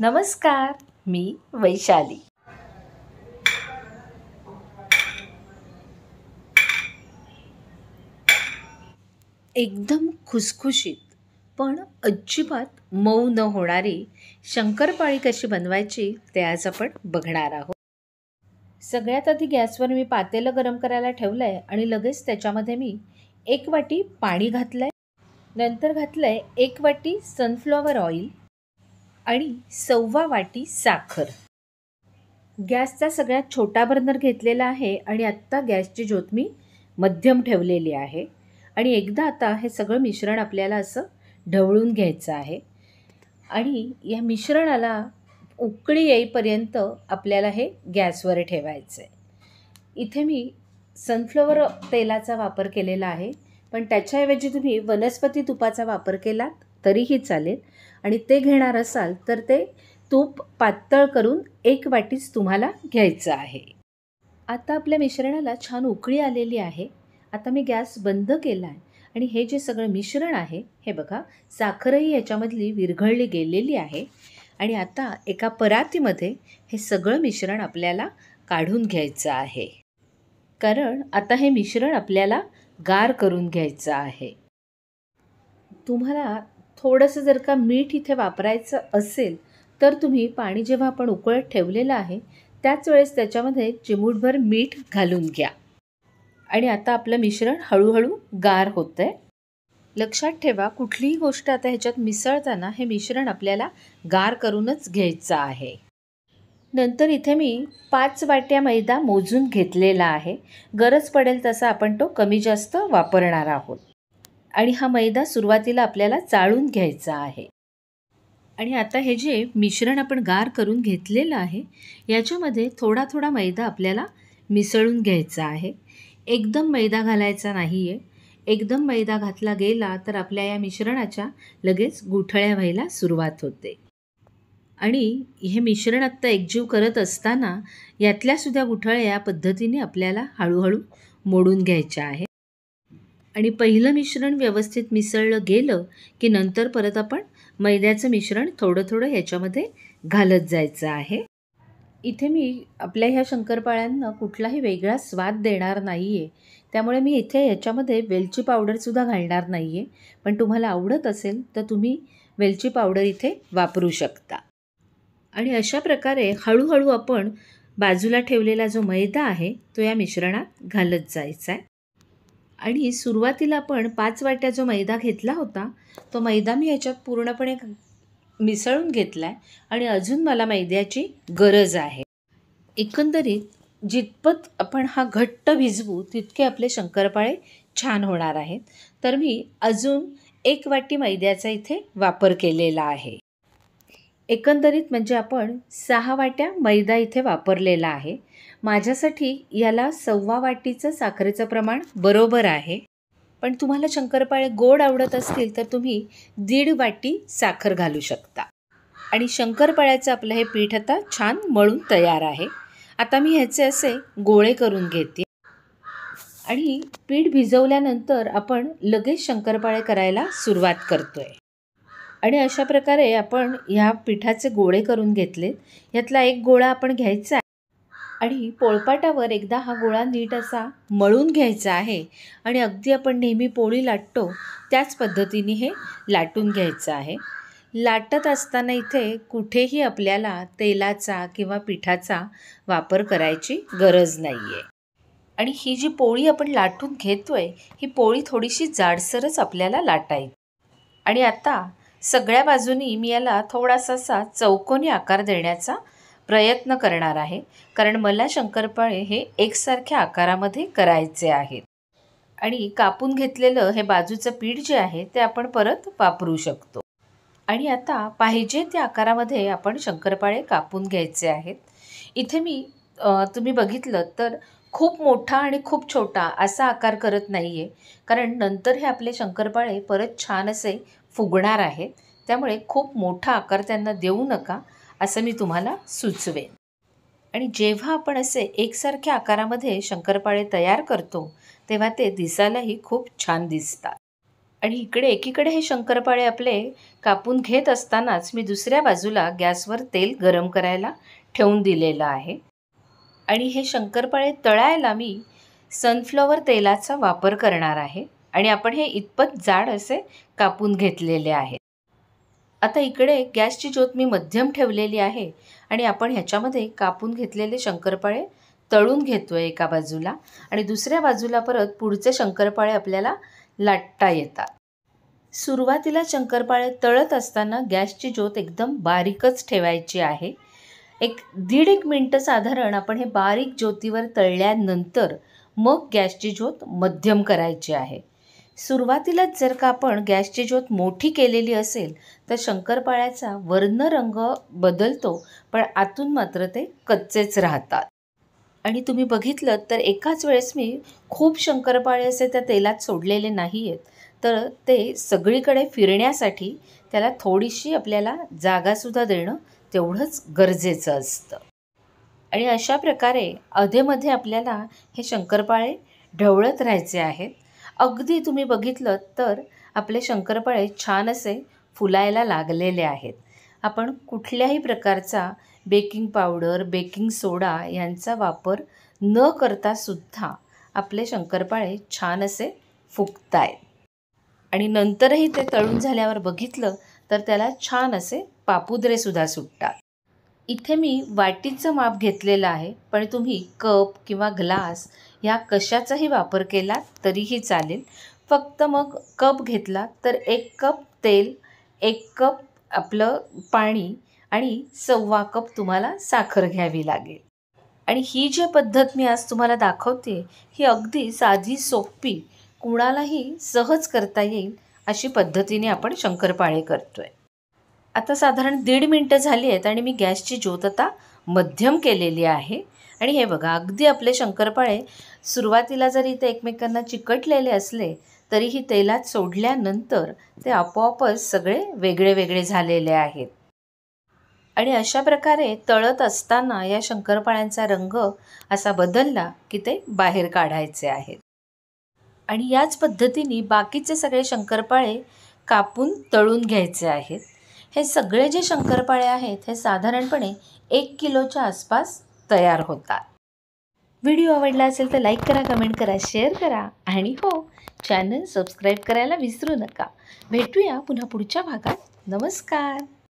नमस्कार मी वैशाली एकदम खुसखुशीत पण अजिबात मऊ न होणारी शंकरपाळी कशी बनवायची ते आज आपण बघणार आहोत सगळ्यात आधी गॅसवर मी पातेलं गरम करायला ठेवलं आहे आणि लगेच त्याच्यामध्ये मी एक वाटी पाणी घातलं आहे नंतर घातलं आहे एक वाटी सनफ्लॉवर ऑईल आणि सव्वा वाटी साखर गॅसचा सगळ्यात छोटा बर्नर घेतलेला आहे आणि आत्ता गॅसची ज्योत मी मध्यम ठेवलेली आहे आणि एकदा आता हे सगळं मिश्रण आपल्याला असं ढवळून घ्यायचं आहे आणि या मिश्रणाला उकळी येईपर्यंत आपल्याला हे गॅसवर ठेवायचं आहे इथे मी सनफ्लॉवर तेलाचा वापर केलेला आहे पण त्याच्याऐवजी तुम्ही वनस्पती तुपाचा वापर केलात तरीही चालेल आणि ते घेणार असाल तर ते तूप पातळ करून एक वाटीच तुम्हाला घ्यायचं आहे आता आपल्या मिश्रणाला छान उकळी आलेली आहे आता मी गॅस बंद केला आहे आणि हे जे सगळं मिश्रण आहे हे बघा साखरही याच्यामधली विरघळली गेलेली आहे आणि आता एका परातीमध्ये हे सगळं मिश्रण आपल्याला काढून घ्यायचं आहे कारण आता हे मिश्रण आपल्याला गार करून घ्यायचं आहे तुम्हाला थोडंसं जर का मीठ इथे वापरायचं असेल तर तुम्ही पाणी जेव्हा आपण उकळत ठेवलेलं आहे त्याच वेळेस त्याच्यामध्ये चिमूटभर मीठ घालून घ्या आणि आता आपलं मिश्रण हळूहळू गार होतं आहे लक्षात ठेवा कुठलीही गोष्ट आता ह्याच्यात मिसळताना हे मिश्रण आपल्याला गार करूनच घ्यायचं आहे नंतर इथे मी पाच वाट्या मैदा मोजून घेतलेला आहे गरज पडेल तसा आपण तो कमी जास्त वापरणार आहोत आणि हा मैदा सुरुवातीला आपल्याला चाळून घ्यायचा आहे आणि आता हे जे मिश्रण आपण गार करून घेतलेलं आहे याच्यामध्ये थोडा थोडा मैदा आपल्याला मिसळून घ्यायचा आहे एकदम मैदा घालायचा नाही आहे एकदम मैदा घातला गेला तर आपल्या या मिश्रणाच्या लगेच गुठळ्या व्हायला सुरुवात होते आणि हे मिश्रण आत्ता एकजीव करत असताना यातल्यासुद्धा गुठळ्या या पद्धतीने आपल्याला हळूहळू मोडून घ्यायच्या आहेत आणि पहिलं मिश्रण व्यवस्थित मिसळलं गेलं की नंतर परत आपण मैद्याचं मिश्रण थोडं थोडं ह्याच्यामध्ये घालत जायचं आहे इथे मी आपल्या ह्या शंकरपाळ्यांना कुठलाही वेगळा स्वाद देणार नाही आहे त्यामुळे मी इथे ह्याच्यामध्ये वेलची पावडरसुद्धा घालणार नाही आहे पण तुम्हाला आवडत असेल तर तुम्ही वेलची पावडर इथे वापरू शकता आणि अशा प्रकारे हळूहळू आपण बाजूला ठेवलेला जो मैदा आहे तो या मिश्रणात घालत जायचा आहे आणि सुरुवातीला आपण पाच वाट्या जो मैदा घेतला होता तो मैदा मी याच्यात पूर्णपणे मिसळून घेतला आहे आणि अजून मला मैद्याची गरज आहे एकंदरीत जितपत आपण हा घट्ट भिजवू तितके आपले शंकरपाळे छान होणार आहेत तर मी अजून एक वाटी मैद्याचा इथे वापर केलेला आहे एकंदरीत म्हणजे आपण सहा वाट्या मैदा इथे वापरलेला आहे माझ्यासाठी याला सव्वा वाटीचं साखरेचं प्रमाण बरोबर आहे पण तुम्हाला शंकरपाळे गोड आवडत असतील तर तुम्ही दीड वाटी साखर घालू शकता आणि शंकरपाळ्याचं आपलं हे पीठ आता छान मळून तयार आहे आता मी ह्याचे असे गोळे करून घेते आणि पीठ भिजवल्यानंतर आपण लगेच शंकरपाळे करायला सुरुवात करतोय आणि अशा प्रकारे आपण ह्या पिठाचे गोळे करून घेतलेत ह्यातला एक गोळा आपण घ्यायचा आणि पोळपाटावर एकदा हा गोळा नीट असा मळून घ्यायचा आहे आणि अगदी आपण नेहमी पोळी लाटतो त्याच पद्धतीने हे लाटून घ्यायचं आहे लाटत असताना इथे कुठेही आपल्याला तेलाचा किंवा पिठाचा वापर करायची गरज नाही आहे आणि ही जी पोळी आपण लाटून घेतो आहे ही पोळी थोडीशी जाडसरच आपल्याला लाटायची आणि आता सगळ्या बाजूनी मी याला थोडासा असा चौकोनी आकार देण्याचा प्रयत्न करणार आहे कारण मला शंकरपाळे हे एकसारख्या आकारामध्ये करायचे आहेत आणि कापून घेतलेलं हे बाजूचं पीठ जे आहे ते आपण परत वापरू शकतो आणि आता पाहिजे त्या आकारामध्ये आपण शंकरपाळे कापून घ्यायचे आहेत इथे मी तुम्ही बघितलं तर खूप मोठा आणि खूप छोटा असा आकार करत नाही आहे कारण नंतर हे आपले शंकरपाळे परत छान असे फुगणार आहेत त्यामुळे खूप मोठा आकार त्यांना देऊ नका असं मी तुम्हाला सुचवेन आणि जेव्हा आपण असे एकसारख्या आकारामध्ये शंकरपाळे तयार करतो तेव्हा ते दिसायलाही खूप छान दिसतात आणि इकडे एकीकडे हे शंकरपाळे आपले कापून घेत असतानाच मी दुसऱ्या बाजूला गॅसवर तेल गरम करायला ठेवून दिलेलं आहे आणि हे शंकरपाळे तळायला मी सनफ्लॉवर तेलाचा वापर करणार आहे आणि आपण हे इतपत जाड असे कापून घेतलेले आहेत आता इकडे गॅसची ज्योत मी मध्यम ठेवलेली आहे आणि आपण ह्याच्यामध्ये कापून घेतलेले शंकरपाळे तळून घेतो आहे एका बाजूला आणि दुसऱ्या बाजूला परत पुढचे शंकरपाळे आपल्याला लाटता येतात सुरुवातीला शंकरपाळे तळत असताना गॅसची ज्योत एकदम बारीकच ठेवायची आहे एक दीड एक मिनटं साधारण आपण हे बारीक ज्योतीवर तळल्यानंतर मग गॅसची ज्योत मध्यम करायची आहे सुरुवातीलाच जर का आपण गॅसची ज्योत मोठी केलेली असेल तर शंकरपाळ्याचा वर्ण रंग बदलतो पण आतून मात्र ते कच्चेच राहतात आणि तुम्ही बघितलं तर एकाच वेळेस मी खूप शंकरपाळे असे त्या तेलात सोडलेले नाही आहेत तर ते सगळीकडे फिरण्यासाठी त्याला थोडीशी आपल्याला जागासुद्धा देणं तेवढंच गरजेचं असतं आणि अशा प्रकारे अधेमध्ये आपल्याला हे शंकरपाळे ढवळत राहायचे आहेत अगदी तुम्ही बघितलं तर आपले शंकरपाळे छान असे फुलायला लागलेले आहेत आपण कुठल्याही प्रकारचा बेकिंग पावडर बेकिंग सोडा यांचा वापर न करता सुद्धा आपले शंकरपाळे छान असे फुगतायत आणि नंतरही ते तळून झाल्यावर बघितलं तर त्याला छान असे पापुद्रेसुद्धा सुटतात इथे मी वाटीचं माप घेतलेलं आहे पण तुम्ही कप किंवा ग्लास ह्या कशाचाही वापर केला तरीही चालेल फक्त मग कप घेतला तर एक कप तेल एक कप आपलं पाणी आणि सव्वा कप तुम्हाला साखर घ्यावी लागेल आणि ही जी पद्धत मी आज तुम्हाला दाखवते ही अगदी साधी सोपी कुणालाही सहज करता येईल अशी पद्धतीने आपण शंकरपाळे करतो आहे आता साधारण दीड मिनटं झाली आहेत आणि मी गॅसची ज्योत आता मध्यम केलेली आहे आणि हे बघा अगदी आपले शंकरपाळे सुरुवातीला जरी ते एकमेकांना चिकटलेले असले तरीही तेलात सोडल्यानंतर ते आपोआपच सगळे वेगळे वेगळे झालेले आहेत आणि अशा प्रकारे तळत असताना या शंकरपाळ्यांचा रंग असा बदलला की ते बाहेर काढायचे आहेत आणि याच पद्धतीने बाकीचे सगळे शंकरपाळे कापून तळून घ्यायचे आहेत हे सगळे जे शंकरपाळे आहेत हे साधारणपणे एक किलोच्या आसपास तयार होतात व्हिडिओ आवडला असेल तर लाईक करा कमेंट करा शेअर करा आणि हो चॅनल सबस्क्राईब करायला विसरू नका भेटूया पुन्हा पुढच्या भागात नमस्कार